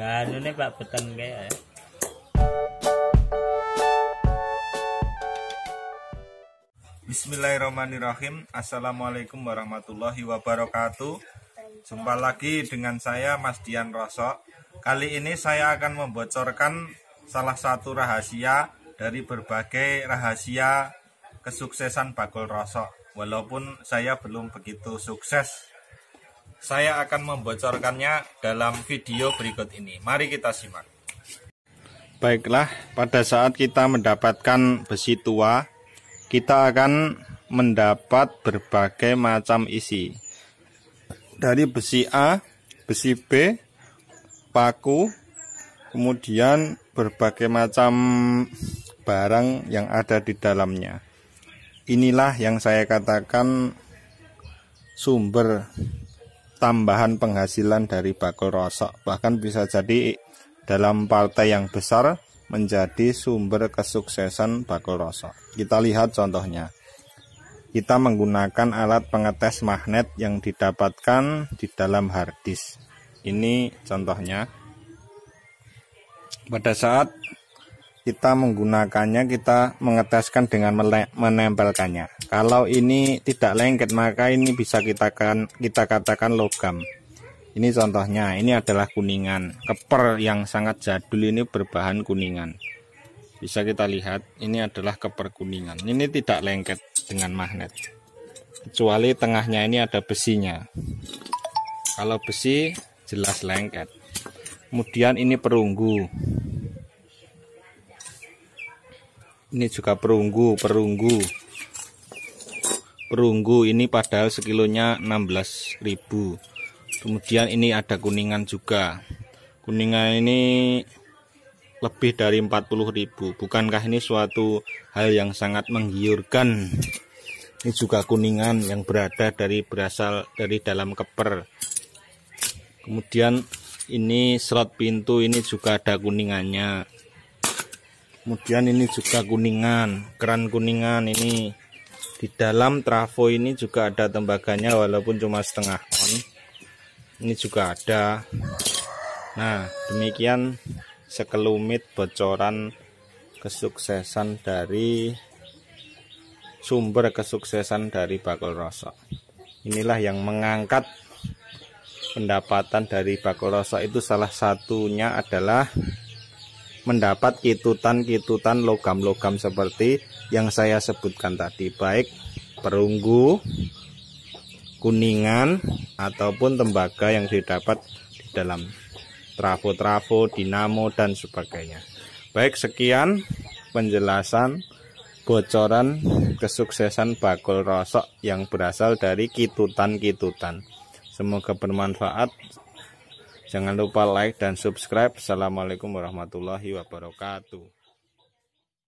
Dan ini Pak Beten kayak ya. Bismillahirrahmanirrahim Assalamualaikum warahmatullahi wabarakatuh Jumpa lagi dengan saya Mas Dian Rosok Kali ini saya akan membocorkan salah satu rahasia dari berbagai rahasia kesuksesan Bagol Rosok Walaupun saya belum begitu sukses saya akan membocorkannya dalam video berikut ini. Mari kita simak. Baiklah, pada saat kita mendapatkan besi tua, kita akan mendapat berbagai macam isi. Dari besi A, besi B, paku, kemudian berbagai macam barang yang ada di dalamnya. Inilah yang saya katakan sumber tambahan penghasilan dari bakul rosok bahkan bisa jadi dalam partai yang besar menjadi sumber kesuksesan bakul rosok kita lihat contohnya kita menggunakan alat pengetes magnet yang didapatkan di dalam harddisk ini contohnya pada saat kita menggunakannya kita mengeteskan dengan menempelkannya kalau ini tidak lengket maka ini bisa kita kan kita katakan logam ini contohnya ini adalah kuningan keper yang sangat jadul ini berbahan kuningan bisa kita lihat ini adalah keper kuningan ini tidak lengket dengan magnet kecuali tengahnya ini ada besinya kalau besi jelas lengket kemudian ini perunggu ini juga perunggu perunggu perunggu ini padahal sekilonya 16.000 kemudian ini ada kuningan juga kuningan ini lebih dari 40.000 bukankah ini suatu hal yang sangat menggiurkan ini juga kuningan yang berada dari berasal dari dalam keper kemudian ini slot pintu ini juga ada kuningannya kemudian ini juga kuningan keran kuningan ini di dalam trafo ini juga ada tembaganya walaupun cuma setengah on ini juga ada nah demikian sekelumit bocoran kesuksesan dari sumber kesuksesan dari bakul rosok inilah yang mengangkat pendapatan dari bakul rosok itu salah satunya adalah mendapat kitutan-kitutan logam-logam seperti yang saya sebutkan tadi baik perunggu kuningan ataupun tembaga yang didapat di dalam trafo-trafo, dinamo dan sebagainya. Baik, sekian penjelasan bocoran kesuksesan bakul rosok yang berasal dari kitutan-kitutan. Semoga bermanfaat. Jangan lupa like dan subscribe. Assalamualaikum warahmatullahi wabarakatuh.